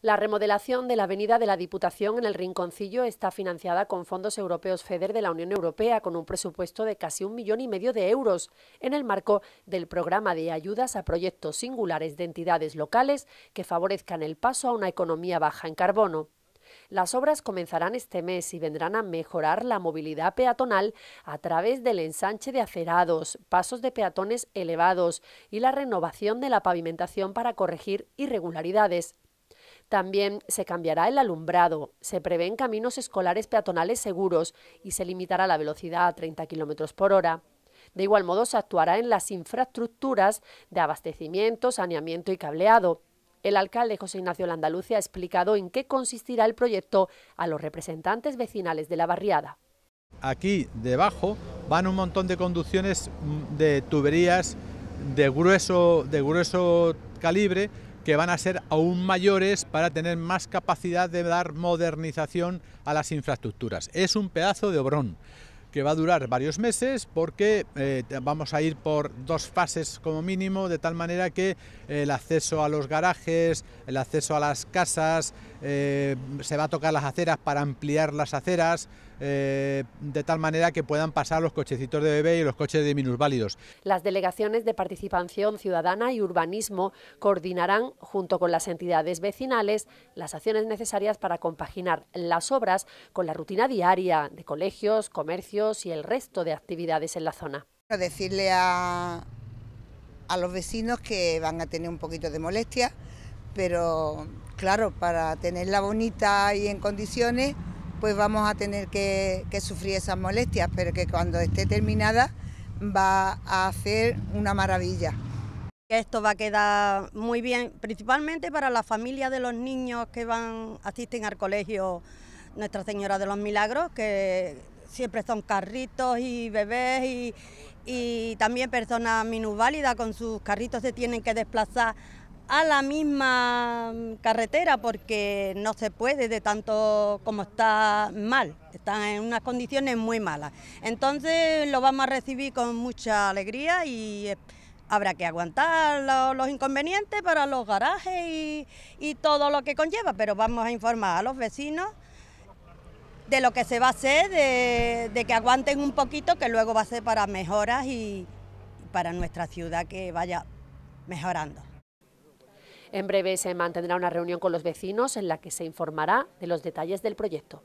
La remodelación de la Avenida de la Diputación en el Rinconcillo está financiada con fondos europeos FEDER de la Unión Europea, con un presupuesto de casi un millón y medio de euros, en el marco del programa de ayudas a proyectos singulares de entidades locales que favorezcan el paso a una economía baja en carbono. Las obras comenzarán este mes y vendrán a mejorar la movilidad peatonal a través del ensanche de acerados, pasos de peatones elevados y la renovación de la pavimentación para corregir irregularidades. También se cambiará el alumbrado, se prevén caminos escolares peatonales seguros y se limitará la velocidad a 30 km por hora. De igual modo, se actuará en las infraestructuras de abastecimiento, saneamiento y cableado. El alcalde José Ignacio Landalucia ha explicado en qué consistirá el proyecto a los representantes vecinales de la barriada. Aquí debajo van un montón de conducciones mm, de tuberías de grueso, de grueso calibre que van a ser aún mayores para tener más capacidad de dar modernización a las infraestructuras. Es un pedazo de obrón que va a durar varios meses porque eh, vamos a ir por dos fases como mínimo, de tal manera que el acceso a los garajes, el acceso a las casas, eh, se va a tocar las aceras para ampliar las aceras, eh, de tal manera que puedan pasar los cochecitos de bebé y los coches de minusválidos. Las delegaciones de participación ciudadana y urbanismo coordinarán, junto con las entidades vecinales, las acciones necesarias para compaginar las obras con la rutina diaria de colegios, comercios y el resto de actividades en la zona. Decirle a, a los vecinos que van a tener un poquito de molestia, pero claro, para tenerla bonita y en condiciones, pues vamos a tener que, sufrir esas molestias, pero que cuando esté terminada va a hacer una maravilla. Esto va a quedar muy bien, principalmente para la familia de los niños que van asisten al colegio Nuestra Señora de los Milagros, que siempre son carritos y bebés y, y también personas minusválidas con sus carritos se tienen que desplazar a la misma carretera porque no se puede de tanto como está mal, ...están en unas condiciones muy malas. Entonces lo vamos a recibir con mucha alegría y eh, habrá que aguantar los inconvenientes para los garajes y, todo lo que conlleva, pero vamos a informar a los vecinos de lo que se va a hacer, de, que aguanten un poquito, que luego va a ser para mejoras y para nuestra ciudad que vaya mejorando. En breve se mantendrá una reunión con los vecinos en la que se informará de los detalles del proyecto.